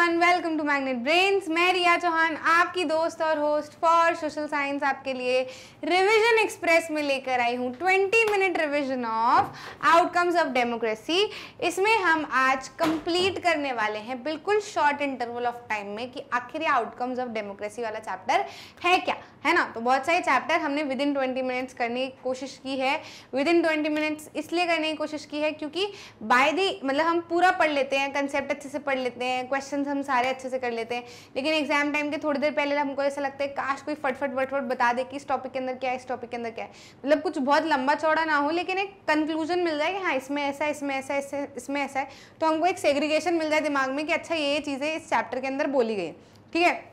everyone welcome to Magnet Brains मैं रिया चौहान आपकी दोस्त और होस्ट फॉर सोशल साइंस आपके लिए रिवीजन एक्सप्रेस में लेकर आई हूँ 20 minute revision of outcomes of democracy इसमें हम आज कंप्लीट करने वाले हैं बिल्कुल शॉर्ट इंटरवल ऑफ टाइम में कि आखिर आउटकम्स ऑफ डेमोक्रेसी वाला चैप्टर है क्या है ना तो बहुत सारे चैप्टर हमने विद इन ट्वेंटी मिनट्स करने की कोशिश की है विद इन ट्वेंटी मिनट्स इसलिए करने की कोशिश की है क्योंकि बाय दी मतलब हम पूरा पढ़ लेते हैं कंसेप्ट अच्छे से पढ़ लेते हैं क्वेश्चन हम सारे अच्छे से कर लेते हैं लेकिन एग्जाम टाइम के थोड़ी देर पहले हमको ऐसा लगता है काश कोई फटफट वटफट बता दे कि इस टॉपिक के अंदर क्या है इस टॉपिक के अंदर क्या है मतलब कुछ बहुत लंबा चौड़ा ना हो लेकिन एक कंक्लूजन मिल जाए कि हाँ इसमें ऐसा है इसमें ऐसा है इसमें ऐसा है तो हमको एक सेग्रीगेशन मिल जाए दिमाग में कि अच्छा ये चीज़ें इस चैप्टर के अंदर बोली गई ठीक है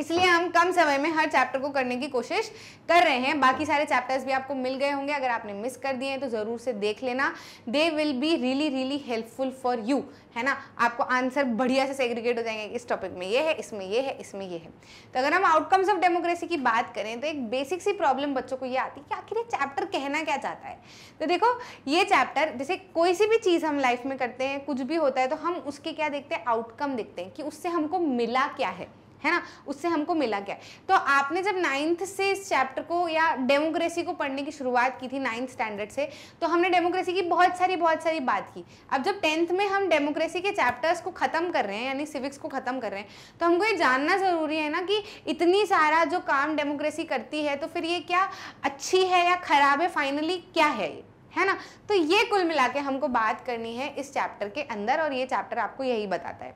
इसलिए हम कम समय में हर चैप्टर को करने की कोशिश कर रहे हैं बाकी सारे चैप्टर्स भी आपको मिल गए होंगे अगर आपने मिस कर दिए हैं तो ज़रूर से देख लेना they will be really really helpful for you है ना आपको आंसर बढ़िया से सेग्रीगेट हो जाएंगे इस टॉपिक में ये है इसमें ये है इसमें ये है तो अगर हम आउटकम्स ऑफ डेमोक्रेसी की बात करें तो एक बेसिक सी प्रॉब्लम बच्चों को ये आती है कि आखिर ये चैप्टर कहना क्या चाहता है तो देखो ये चैप्टर जैसे कोई सी भी चीज़ हम लाइफ में करते हैं कुछ भी होता है तो हम उसके क्या देखते हैं आउटकम देखते हैं कि उससे हमको मिला क्या है है ना उससे हमको मिला क्या तो आपने जब नाइन्थ से इस चैप्टर को या डेमोक्रेसी को पढ़ने की शुरुआत की थी नाइन्थ स्टैंडर्ड से तो हमने डेमोक्रेसी की बहुत सारी बहुत सारी बात की अब जब टेंथ में हम डेमोक्रेसी के चैप्टर्स को ख़त्म कर रहे हैं यानी सिविक्स को ख़त्म कर रहे हैं तो हमको ये जानना ज़रूरी है ना कि इतनी सारा जो काम डेमोक्रेसी करती है तो फिर ये क्या अच्छी है या ख़राब है फाइनली क्या है ये है ना तो ये कुल मिला के हमको बात करनी है इस चैप्टर के अंदर और ये चैप्टर आपको यही बताता है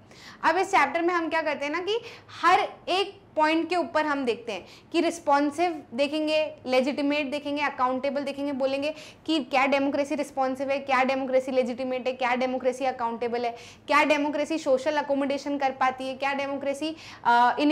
अब इस चैप्टर में हम क्या करते हैं ना कि हर एक पॉइंट के ऊपर हम देखते हैं कि रिस्पॉन्सिव देखेंगे लेजिटिमेट देखेंगे अकाउंटेबल देखेंगे बोलेंगे कि क्या डेमोक्रेसी रिस्पॉन्सिव है क्या डेमोक्रेसी लेजिटिमेट है क्या डेमोक्रेसी अकाउंटेबल है क्या डेमोक्रेसी सोशल अकोमोडेशन कर पाती है क्या डेमोक्रेसी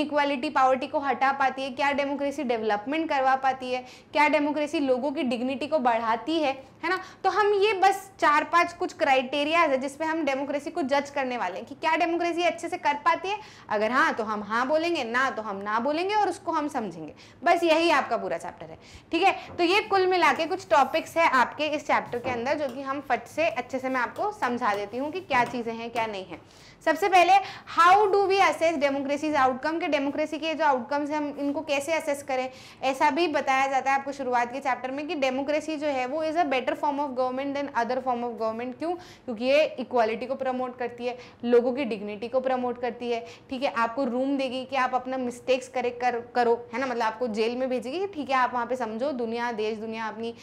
इक्वालिटी पावर्टी को हटा पाती है क्या डेमोक्रेसी डेवलपमेंट करवा पाती है क्या डेमोक्रेसी लोगों की डिग्निटी को बढ़ाती है है ना तो हम ये बस चार पांच कुछ क्राइटेरियाज है जिसपे हम डेमोक्रेसी को जज करने वाले हैं कि क्या डेमोक्रेसी अच्छे से कर पाती है अगर हाँ तो हम हाँ बोलेंगे ना तो हम हम ना बोलेंगे और उसको हम समझेंगे बस यही आपका पूरा चैप्टर है ठीक है तो ये कुल मिला के कुछ टॉपिक्स है आपके इस चैप्टर के अंदर जो कि हम फट से अच्छे से मैं आपको समझा देती हूँ कि क्या चीज़ें हैं क्या नहीं है सबसे पहले how do we assess democracy's outcome के डेमोक्रेसी के जो आउटकम्स हैं हम इनको कैसे असेस करें ऐसा भी बताया जाता है आपको शुरुआत के चैप्टर में कि डेमोक्रेसी जो है वो is a better form of government than other form of government क्यों क्योंकि ये इक्वालिटी को प्रमोट करती है लोगों की डिग्निटी को प्रमोट करती है ठीक है आपको रूम देगी कि आप अपना मिस्टेक्स करे कर करो है ना मतलब आपको जेल में भेजेगी ठीक है आप वहाँ पे समझो दुनिया देश दुनिया अपनी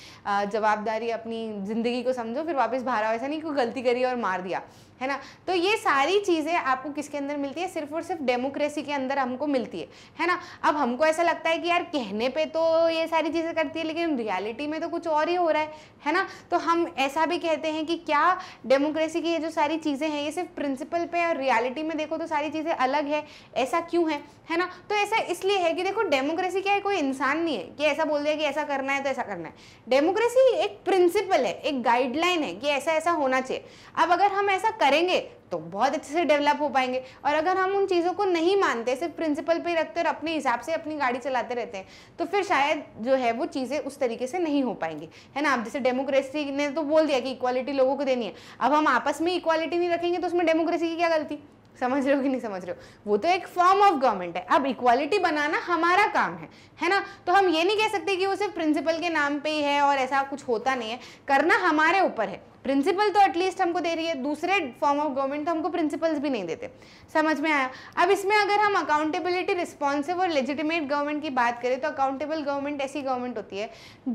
जवाबदारी अपनी ज़िंदगी को समझो फिर वापस बाहर आओ ऐसा नहीं कि गलती करी और मार दिया है ना तो ये सारी चीज़ें आपको किसके अंदर मिलती है सिर्फ और सिर्फ डेमोक्रेसी के अंदर हमको मिलती है है ना अब हमको ऐसा लगता है कि यार कहने पे तो ये सारी चीज़ें करती है लेकिन रियलिटी में तो कुछ और ही हो रहा है है ना तो हम ऐसा भी कहते हैं कि क्या डेमोक्रेसी की ये जो सारी चीज़ें हैं ये सिर्फ प्रिंसिपल पे और रियालिटी में देखो तो सारी चीज़ें अलग है ऐसा क्यों है है ना तो ऐसा इसलिए है कि देखो डेमोक्रेसी क्या है कोई इंसान नहीं है कि ऐसा बोल दिया कि ऐसा करना है तो ऐसा करना है डेमोक्रेसी एक प्रिंसिपल है एक गाइडलाइन है कि ऐसा ऐसा होना चाहिए अब अगर हम ऐसा कर करेंगे तो बहुत अच्छे से डेवलप हो पाएंगे और अगर हम उन चीज़ों को नहीं मानते सिर्फ प्रिंसिपल पर रखते और अपने हिसाब से अपनी गाड़ी चलाते रहते हैं तो फिर शायद जो है वो चीज़ें उस तरीके से नहीं हो पाएंगी है ना आप जैसे डेमोक्रेसी ने तो बोल दिया कि इक्वालिटी लोगों को देनी है अब हम आपस में इक्वालिटी नहीं रखेंगे तो उसमें डेमोक्रेसी की क्या गलती समझ रहे हो कि नहीं समझ रहे हो वो तो एक फॉर्म ऑफ गवर्नमेंट है अब इक्वालिटी बनाना हमारा काम है है ना तो हम ये नहीं कह सकते कि वो सिर्फ प्रिंसिपल के नाम पे ही है और ऐसा कुछ होता नहीं है करना हमारे ऊपर है प्रिंसिपल तो एटलीस्ट हमको दे रही है दूसरे फॉर्म ऑफ गवर्नमेंट तो हमको प्रिंसिपल्स भी नहीं देते समझ में आया अब इसमें अगर हम अकाउंटेबिलिटी रिस्पॉन्सिव और लेजिटिमेट गवर्नमेंट की बात करें तो अकाउंटेबल गवर्नमेंट ऐसी गवर्नमेंट होती है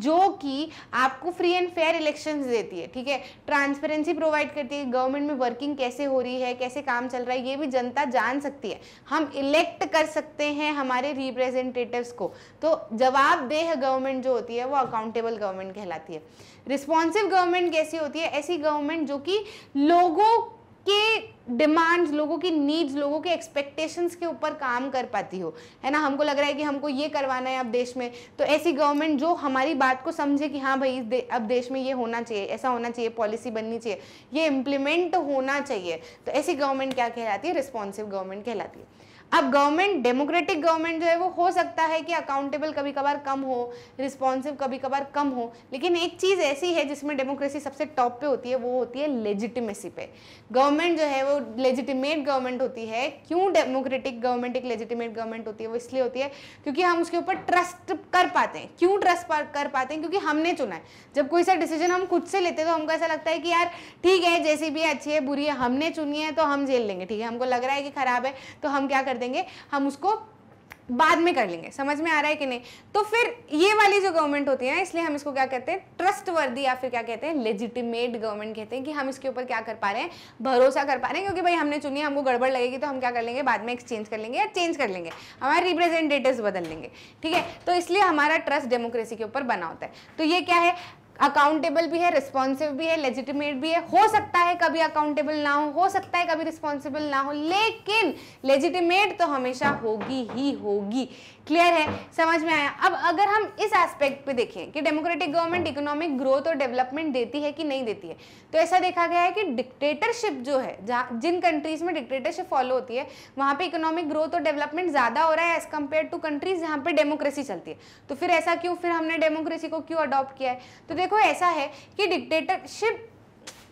जो कि आपको फ्री एंड फेयर इलेक्शन देती है ठीक है ट्रांसपेरेंसी प्रोवाइड करती है गवर्नमेंट में वर्किंग कैसे हो रही है कैसे काम चल रहा है ये भी जनता जान सकती है हम इलेक्ट कर सकते हैं हमारे रिप्रेजेंटेटिव को तो जवाबदेह गवर्नमेंट जो होती है वो अकाउंटेबल गवर्नमेंट कहलाती है रिस्पॉन्सिव गवर्नमेंट कैसी होती है ऐसी गवर्नमेंट जो कि लोगों के डिमांड्स लोगों की नीड्स लोगों के एक्सपेक्टेशंस के ऊपर काम कर पाती हो है ना हमको लग रहा है कि हमको ये करवाना है अब देश में तो ऐसी गवर्नमेंट जो हमारी बात को समझे कि हाँ भाई दे, अब देश में ये होना चाहिए ऐसा होना चाहिए पॉलिसी बननी चाहिए ये इम्प्लीमेंट होना चाहिए तो ऐसी गवर्नमेंट क्या कहलाती है रिस्पॉन्सिव गवर्नमेंट कहलाती है अब गवर्नमेंट डेमोक्रेटिक गवर्नमेंट जो है वो हो सकता है कि अकाउंटेबल कभी कभार कम हो रिस्पॉन्सिव कभी कभार कम हो लेकिन एक चीज़ ऐसी है जिसमें डेमोक्रेसी सबसे टॉप पे होती है वो होती है लेजिटिमेसी पे गवर्नमेंट जो है वो लेजिटिमेट गवर्नमेंट होती है क्यों डेमोक्रेटिक गवर्नमेंट एक लेजिटिमेट गवर्नमेंट होती है वो इसलिए होती है क्योंकि हम उसके ऊपर ट्रस्ट कर पाते हैं क्यों ट्रस्ट कर पाते हैं क्योंकि हमने चुना है जब कोई सा डिसीजन हम खुद से लेते हैं तो हमको ऐसा लगता है कि यार ठीक है जैसी भी अच्छी है बुरी है हमने चुनी है तो हम झेल लेंगे ठीक है हमको लग रहा है कि खराब है तो हम क्या करते देंगे हम उसको बाद में कर लेंगे समझ में आ रहा है कि नहीं तो फिर ये वाली जो गवर्नमेंट होती है इसलिए हम इसको क्या कहते हैं ट्रस्ट वर्दी या फिर क्या कहते हैं लेजिटिमेट गवर्नमेंट कहते हैं कि हम इसके ऊपर क्या कर पा रहे हैं भरोसा कर पा रहे हैं क्योंकि भाई हमने चुनी हमको गड़बड़ लगेगी तो हम क्या कर लेंगे बाद में एक्सचेंज कर लेंगे या चेंज कर लेंगे हमारे रिप्रेजेंटेटिव बदल लेंगे ठीक है तो इसलिए हमारा ट्रस्ट डेमोक्रेसी के ऊपर बना होता है तो ये क्या है अकाउंटेबल भी है रिस्पॉन्सिव भी है लेजिटिमेट भी है हो सकता है कभी अकाउंटेबल ना हो हो सकता है कभी रिस्पॉन्सिबल ना हो लेकिन लेजिटिमेट तो हमेशा होगी ही होगी क्लियर है समझ में आया अब अगर हम इस एस्पेक्ट पे देखें कि डेमोक्रेटिक गवर्नमेंट इकोनॉमिक ग्रोथ और डेवलपमेंट देती है कि नहीं देती है तो ऐसा देखा गया है कि डिक्टेटरशिप जो है जहाँ जिन कंट्रीज में डिक्टेटरशिप फॉलो होती है वहाँ पे इकोनॉमिक ग्रोथ और डेवलपमेंट ज़्यादा हो रहा है एज़ कम्पेयर टू कंट्रीज जहाँ पे डेमोक्रेसी चलती है तो फिर ऐसा क्यों फिर हमने डेमोक्रेसी को क्यों अडॉप्ट किया है तो देखो ऐसा है कि डिक्टेटरशिप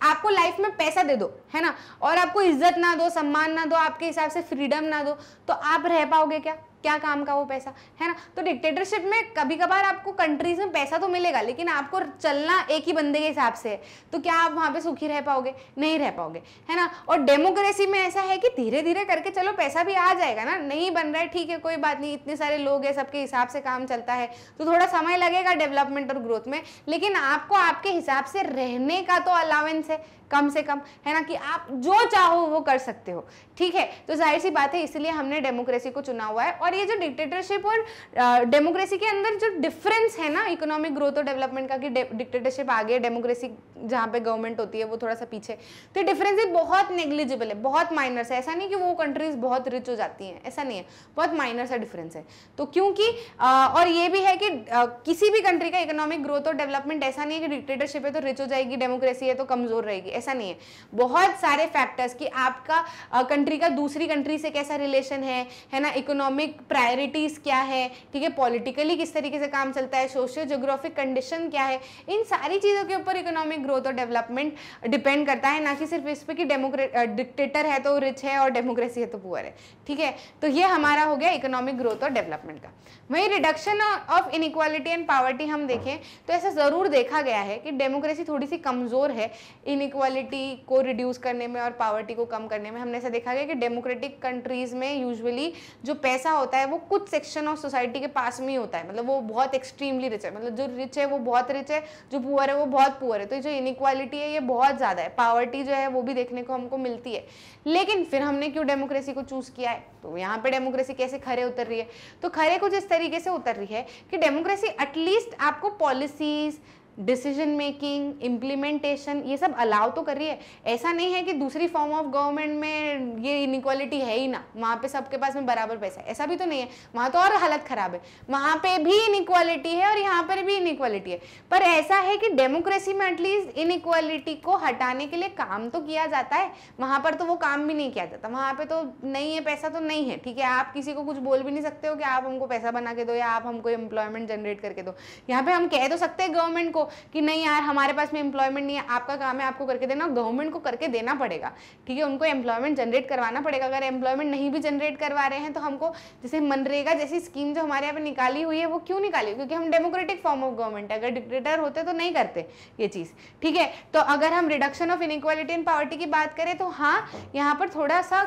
आपको लाइफ में पैसा दे दो है ना और आपको इज्जत ना दो सम्मान ना दो आपके हिसाब से फ्रीडम ना दो तो आप रह पाओगे क्या क्या काम का वो पैसा है ना तो डिक्टेटरशिप में कभी कभार आपको कंट्रीज में पैसा तो मिलेगा लेकिन आपको चलना एक ही बंदे के हिसाब से है तो क्या आप वहाँ पे सुखी रह पाओगे नहीं रह पाओगे है ना और डेमोक्रेसी में ऐसा है कि धीरे धीरे करके चलो पैसा भी आ जाएगा ना नहीं बन रहा है ठीक है कोई बात नहीं इतने सारे लोग हैं सबके हिसाब से काम चलता है तो थोड़ा समय लगेगा डेवलपमेंट और ग्रोथ में लेकिन आपको आपके हिसाब से रहने का तो अलावेंस है कम से कम है ना कि आप जो चाहो वो कर सकते हो ठीक है तो जाहिर सी बात है इसलिए हमने डेमोक्रेसी को चुना हुआ है और ये जो डिक्टेटरशिप और डेमोक्रेसी के अंदर जो डिफरेंस है ना इकोनॉमिक ग्रोथ और डेवलपमेंट का कि डिक्टेटरशिप आगे डेमोक्रेसी जहाँ पे गवर्नमेंट होती है वो थोड़ा सा पीछे तो डिफरेंस ये बहुत नेग्लिजिबल है बहुत माइनर है ऐसा नहीं कि वो कंट्रीज बहुत रिच हो जाती हैं ऐसा नहीं है बहुत माइनर सा डिफरेंस है तो क्योंकि और ये भी है कि किसी भी कंट्री का इकोनॉमिक ग्रोथ और डेवलपमेंट ऐसा नहीं है कि डिक्टेटरशिप है तो रिच हो जाएगी डेमोक्रेसी है तो कमजोर रहेगी ऐसा नहीं है बहुत सारे फैक्टर्स कि आपका कंट्री का दूसरी कंट्री से कैसा रिलेशन है है ना इकोनॉमिक प्रायोरिटीज़ क्या है ठीक है पॉलिटिकली किस तरीके से काम चलता है सोशियो जोग्राफिक कंडीशन क्या है इन सारी चीज़ों के ऊपर इकोनॉमिक ग्रोथ और डेवलपमेंट डिपेंड करता है ना कि सिर्फ इस पर कि डिक्टेटर है तो रिच है और डेमोक्रेसी है तो पुअर है ठीक है तो ये हमारा हो गया इकोनॉमिक ग्रोथ और डेवलपमेंट का वही reduction of inequality and poverty हम देखें तो ऐसा ज़रूर देखा गया है कि डेमोक्रेसी थोड़ी सी कमज़ोर है इनक्वालिटी इनक्वालिटी को रिड्यूस करने में और पावर्टी को कम करने में हमने ऐसा देखा गया कि डेमोक्रेटिक कंट्रीज़ में यूजुअली जो पैसा होता है वो कुछ सेक्शन ऑफ सोसाइटी के पास में ही होता है मतलब वो बहुत एक्सट्रीमली रिच है मतलब जो रिच है वो बहुत रिच है जो पुअर है वो बहुत पुअर है तो जो इनक्वालिटी है ये बहुत ज़्यादा है पावर्टी जो है वो भी देखने को हमको मिलती है लेकिन फिर हमने क्यों डेमोक्रेसी को चूज़ किया है तो यहाँ पर डेमोक्रेसी कैसे खरे उतर रही है तो खरे कुछ इस तरीके से उतर रही है कि डेमोक्रेसी एटलीस्ट आपको पॉलिसीज़ डिसीजन मेकिंग इम्प्लीमेंटेशन ये सब अलाउ तो कर रही है ऐसा नहीं है कि दूसरी फॉर्म ऑफ गवर्नमेंट में ये इनक्वालिटी है ही ना वहाँ पे सबके पास में बराबर पैसा है ऐसा भी तो नहीं है वहाँ तो और हालत ख़राब है वहाँ पे भी इनक्वालिटी है और यहाँ पर भी इनक्वालिटी है पर ऐसा है कि डेमोक्रेसी में एटलीस्ट इनक्वालिटी को हटाने के लिए काम तो किया जाता है वहाँ पर तो वो काम भी नहीं किया जाता वहाँ पर तो नहीं है पैसा तो नहीं है ठीक है आप किसी को कुछ बोल भी नहीं सकते हो कि आप हमको पैसा बना के दो या आप हमको एम्प्लॉयमेंट जनरेट करके दो यहाँ पर हम कह तो सकते हैं गवर्नमेंट को कि नहीं यार हमारे पास में एम्प्लॉयमेंट नहीं है आपका काम है आपको करके देना गवर्नमेंट को करके देना पड़ेगा ठीक है उनको एम्प्लॉयमेंट जनरेट करवाना पड़ेगा अगर एम्प्लॉयमेंट नहीं भी जनरेट करवा रहे हैं तो हमको जैसे मनरेगा जैसी स्कीम जो हमारे यहाँ पर निकाली हुई है वो क्यों निकाली क्योंकि हम डेमोक्रेटिक फॉर्म ऑफ गवर्नमेंट है अगर डिक्टेटर होते तो नहीं करते ये चीज़ ठीक है तो अगर हम reduction of inequality in poverty की बात करें तो हाँ यहाँ पर थोड़ा सा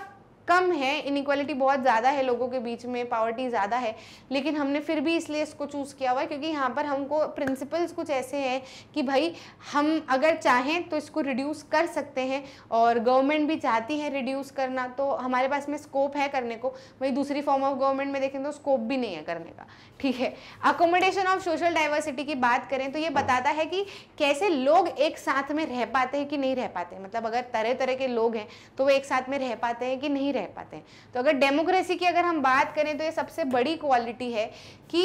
कम है इनक्वालिटी बहुत ज़्यादा है लोगों के बीच में पावर्टी ज़्यादा है लेकिन हमने फिर भी इसलिए इसको चूज़ किया हुआ है क्योंकि यहाँ पर हमको प्रिंसिपल्स कुछ ऐसे हैं कि भाई हम अगर चाहें तो इसको रिड्यूस कर सकते हैं और गवर्नमेंट भी चाहती है रिड्यूस करना तो हमारे पास में स्कोप है करने को वही दूसरी फॉर्म ऑफ गवर्नमेंट में देखें तो स्कोप भी नहीं है करने का ठीक है अकोमोडेशन ऑफ सोशल डाइवर्सिटी की बात करें तो ये बताता है कि कैसे लोग एक साथ में रह पाते हैं कि नहीं रह पाते मतलब अगर तरह तरह के लोग हैं तो वो एक साथ में रह पाते हैं कि नहीं रह पाते हैं तो अगर डेमोक्रेसी की अगर हम बात करें तो ये सबसे बड़ी क्वालिटी है कि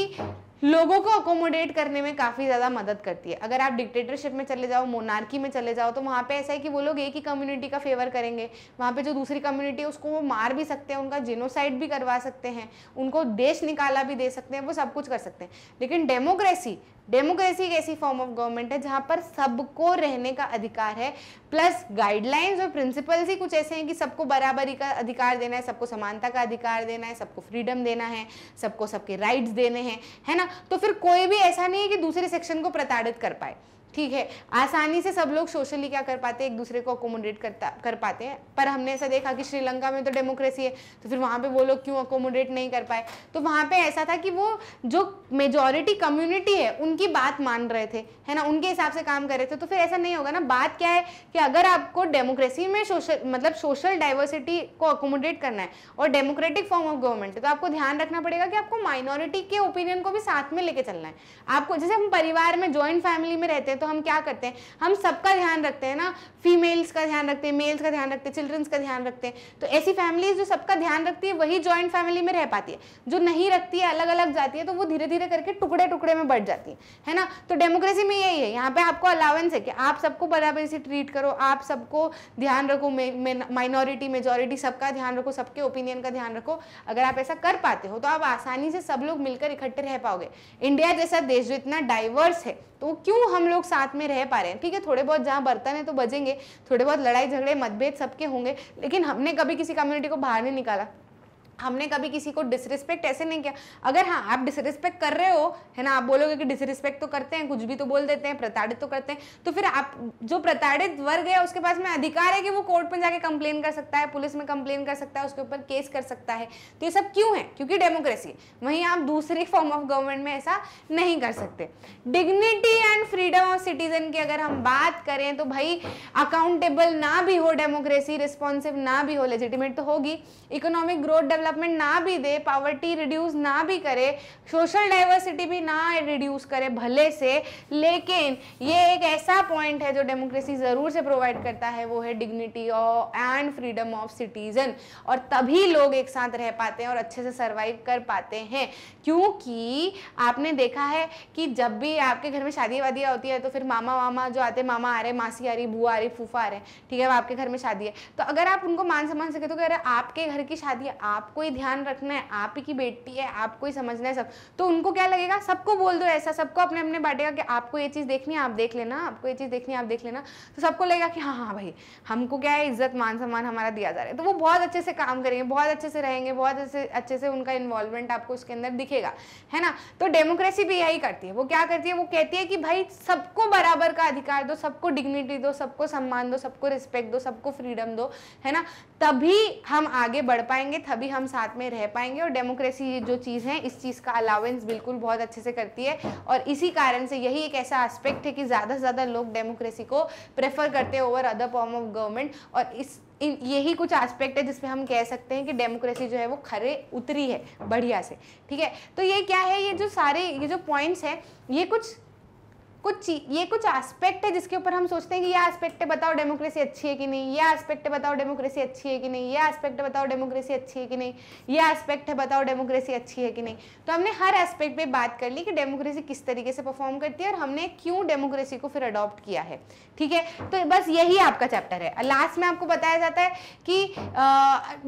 लोगों को अकोमोडेट करने में काफ़ी ज़्यादा मदद करती है अगर आप डिक्टेटरशिप में चले जाओ मोनार्की में चले जाओ तो वहाँ पे ऐसा है कि वो लोग एक ही कम्युनिटी का फेवर करेंगे वहाँ पे जो दूसरी कम्युनिटी है उसको वो मार भी सकते हैं उनका जिनोसाइड भी करवा सकते हैं उनको देश निकाला भी दे सकते हैं वो सब कुछ कर सकते हैं लेकिन डेमोक्रेसी डेमोक्रेसी एक ऐसी फॉर्म ऑफ गवर्नमेंट है जहाँ पर सबको रहने का अधिकार है प्लस गाइडलाइंस और प्रिंसिपल्स ही कुछ ऐसे हैं कि सबको बराबरी का अधिकार देना है सबको समानता का अधिकार देना है सबको फ्रीडम देना है सबको सबके राइट्स देने हैं है ना तो फिर कोई भी ऐसा नहीं है कि दूसरे सेक्शन को प्रताड़ित कर पाए ठीक है आसानी से सब लोग सोशली क्या कर पाते एक दूसरे को अकोमोडेट करता कर पाते हैं पर हमने ऐसा देखा कि श्रीलंका में तो डेमोक्रेसी है तो फिर वहाँ पे वो लोग क्यों अकोमोडेट नहीं कर पाए तो वहाँ पे ऐसा था कि वो जो मेजॉरिटी कम्युनिटी है उनकी बात मान रहे थे है ना उनके हिसाब से काम कर रहे थे तो फिर ऐसा नहीं होगा ना बात क्या है कि अगर आपको डेमोक्रेसी में सोशल मतलब सोशल डाइवर्सिटी को अकोमोडेट करना है और डेमोक्रेटिक फॉर्म ऑफ गवर्नमेंट है तो आपको ध्यान रखना पड़ेगा कि आपको माइनॉरिटी के ओपिनियन को भी साथ में लेके चलना है आपको जैसे हम परिवार में ज्वाइंट फैमिली में रहते हैं तो हम क्या करते हैं हम सबका ध्यान रखते हैं ना फीमेल्स का ध्यान रखते हैं मेल्स का ध्यान रखते हैं चिल्ड्रंस का ध्यान रखते हैं तो ऐसी फैमिली जो सबका ध्यान रखती है वही ज्वाइंट फैमिली में रह पाती है जो नहीं रखती है अलग अलग जाती है तो वो धीरे धीरे करके टुकड़े टुकड़े में बढ़ जाती है है ना तो डेमोक्रेसी में यही है यहाँ पे आपको अलावेंस है कि आप सबको बराबर से ट्रीट करो आप सबको ध्यान रखो माइनॉरिटी मेजोरिटी सबका ध्यान रखो सबके ओपिनियन का ध्यान रखो अगर आप ऐसा कर पाते हो तो आप आसानी से सब लोग मिलकर इकट्ठे रह पाओगे इंडिया जैसा देश जो इतना डाइवर्स है तो क्यों हम लोग साथ में रह पा रहे हैं ठीक है थोड़े बहुत जहाँ बर्तन है तो बजेंगे थोड़े बहुत लड़ाई झगड़े मतभेद सबके होंगे लेकिन हमने कभी किसी कम्युनिटी को बाहर नहीं निकाला हमने कभी किसी को डिसरिस्पेक्ट ऐसे नहीं किया अगर हाँ आप डिसरिस्पेक्ट कर रहे हो है ना आप बोलोगे कि डिसरिस्पेक्ट तो करते हैं कुछ भी तो बोल देते हैं प्रताड़ित तो करते हैं तो फिर आप जो प्रताड़ित वर्ग है उसके पास में अधिकार है कि वो कोर्ट में जाके कंप्लेन कर सकता है पुलिस में कंप्लेन कर सकता है उसके ऊपर केस कर सकता है तो ये सब क्यों है क्योंकि डेमोक्रेसी वहीं आप दूसरे फॉर्म ऑफ गवर्नमेंट में ऐसा नहीं कर सकते dignity and freedom of citizen की अगर हम बात करें तो भाई अकाउंटेबल ना भी हो डेमोक्रेसी रिस्पॉन्सिव ना भी हो लेजिटिमेट तो होगी इकोनॉमिक ग्रोथ डेवलप डेवलपमेंट ना भी दे पावर्टी रिड्यूस ना भी करे सोशल डाइवर्सिटी भी ना रिड्यूस करे भले से लेकिन ये एक ऐसा पॉइंट है जो डेमोक्रेसी ज़रूर से प्रोवाइड करता है वो है dignity and freedom of citizen और तभी लोग एक साथ रह पाते हैं और अच्छे से सर्वाइव कर पाते हैं क्योंकि आपने देखा है कि जब भी आपके घर में शादी वादियाँ होती है तो फिर मामा वामा जो आते मामा आ रहे मासी आ रही बुआ आ रही फूफा आ रहे ठीक है आपके घर में शादी है तो अगर आप उनको मान सम्मान सके तो अरे आपके घर की शादी आपको आपको ही ध्यान रखना है आप ही की बेटी है आपको ही समझना है सब तो उनको क्या लगेगा सबको बोल दो ऐसा सबको अपने अपने बांटेगा कि आपको ये चीज़ देखनी है आप देख लेना आपको ये चीज़ देखनी है आप देख लेना तो सबको लगेगा कि हाँ हाँ भाई हमको क्या है इज्जत मान सम्मान हमारा दिया जा रहा है तो वो बहुत अच्छे से काम करेंगे बहुत अच्छे से रहेंगे बहुत अच्छे अच्छे से उनका इन्वॉल्वमेंट आपको उसके अंदर दिखेगा है ना तो डेमोक्रेसी भी यही करती है वो क्या करती है वो कहती है कि भाई सबको बराबर का अधिकार दो सबको डिग्निटी दो सबको सम्मान दो सबको रिस्पेक्ट दो सबको फ्रीडम दो है ना तभी हम आगे बढ़ पाएंगे तभी हम साथ में रह पाएंगे और डेमोक्रेसी जो चीज़ है इस चीज़ का अलाउेंस बिल्कुल बहुत अच्छे से करती है और इसी कारण से यही एक ऐसा एस्पेक्ट है कि ज़्यादा से ज़्यादा लोग डेमोक्रेसी को प्रेफर करते हैं over other form of government और इस इन यही कुछ एस्पेक्ट है जिसमें हम कह सकते हैं कि डेमोक्रेसी जो है वो खरे उतरी है बढ़िया से ठीक है तो ये क्या है ये जो सारे ये जो पॉइंट्स हैं ये कुछ कुछ ये कुछ एस्पेक्ट है जिसके ऊपर हम सोचते हैं कि ये एस्पेक्ट बताओ डेमोक्रेसी अच्छी है कि नहीं ये एस्पेक्ट बताओ डेमोक्रेसी अच्छी है कि नहीं ये एस्पेक्ट बताओ डेमोक्रेसी अच्छी है कि नहीं ये एस्पेक्ट है बताओ डेमोक्रेसी अच्छी है कि नहीं तो हमने हर एस्पेक्ट पे बात कर ली कि डेमोक्रेसी किस तरीके से परफॉर्म करती है और हमने क्यों डेमोक्रेसी को फिर अडॉप्ट किया है ठीक है तो बस यही आपका चैप्टर है लास्ट में आपको बताया जाता है कि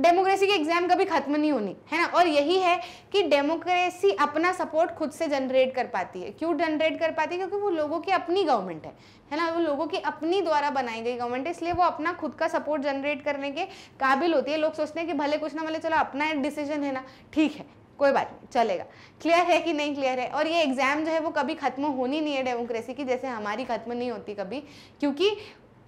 डेमोक्रेसी की एग्जाम कभी खत्म नहीं होनी है ना और यही है कि डेमोक्रेसी अपना सपोर्ट खुद से जनरेट कर पाती है क्यों जनरेट कर पाती है क्योंकि वो लोगों की अपनी गवर्नमेंट है है ना वो लोगों की अपनी द्वारा बनाई गई गवर्नमेंट है इसलिए वो अपना खुद का सपोर्ट जनरेट करने के काबिल होती है लोग सोचते हैं कि भले कुछ ना भले चलो अपना एक डिसीजन है ना ठीक है कोई बात नहीं चलेगा क्लियर है कि नहीं क्लियर है और ये एग्ज़ाम जो है वो कभी ख़त्म होनी नहीं है डेमोक्रेसी की जैसे हमारी ख़त्म नहीं होती कभी क्योंकि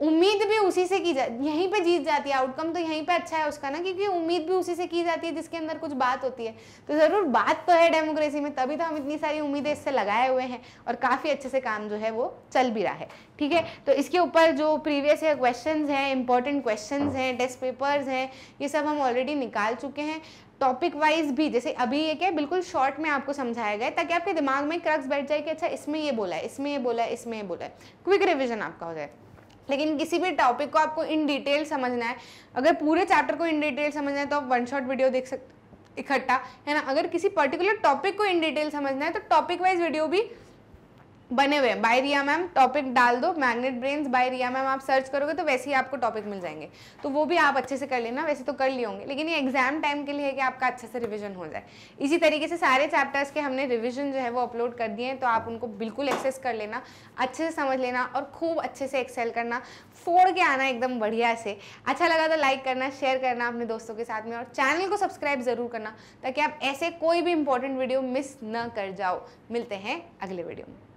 उम्मीद भी उसी से की जाती यहीं पे जीत जाती है आउटकम तो यहीं पे अच्छा है उसका ना क्योंकि उम्मीद भी उसी से की जाती है जिसके अंदर कुछ बात होती है तो ज़रूर बात तो है डेमोक्रेसी में तभी तो हम इतनी सारी उम्मीदें इससे लगाए हुए हैं और काफ़ी अच्छे से काम जो है वो चल भी रहा है ठीक है तो इसके ऊपर जो प्रीवियस ईयर क्वेश्चन है इंपॉर्टेंट क्वेश्चन हैं टेस्ट पेपर्स हैं ये सब हम ऑलरेडी निकाल चुके हैं टॉपिक वाइज भी जैसे अभी ये क्या है बिल्कुल शॉर्ट में आपको समझाया गया है ताकि आपके दिमाग में क्रक्स बैठ जाए कि अच्छा इसमें ये बोला है इसमें ये बोला है इसमें ये बोला है क्विक रिविजन आपका हो जाए लेकिन किसी भी टॉपिक को आपको इन डिटेल समझना है अगर पूरे चैप्टर को इन डिटेल समझना है तो आप वन शॉट वीडियो देख सकते इकट्ठा है ना अगर किसी पर्टिकुलर टॉपिक को इन डिटेल समझना है तो टॉपिक वाइज वीडियो भी बने हुए हैं बाय रिया मैम टॉपिक डाल दो Magnet Brains by Riya ma'am आप सर्च करोगे तो वैसे ही आपको टॉपिक मिल जाएंगे तो वो भी आप अच्छे से कर लेना वैसे तो कर लिए होंगे लेकिन ये एग्जाम टाइम के लिए है कि आपका अच्छे से रिविजन हो जाए इसी तरीके से सारे चैप्टर्स के हमने रिविजन जो है वो अपलोड कर दिए हैं तो आप उनको बिल्कुल एक्सेस कर लेना अच्छे से समझ लेना और खूब अच्छे से एक्सेल करना फोड़ के आना एकदम बढ़िया से अच्छा लगा तो लाइक करना शेयर करना अपने दोस्तों के साथ में और चैनल को सब्सक्राइब ज़रूर करना ताकि आप ऐसे कोई भी इंपॉर्टेंट वीडियो मिस न कर जाओ मिलते हैं अगले वीडियो में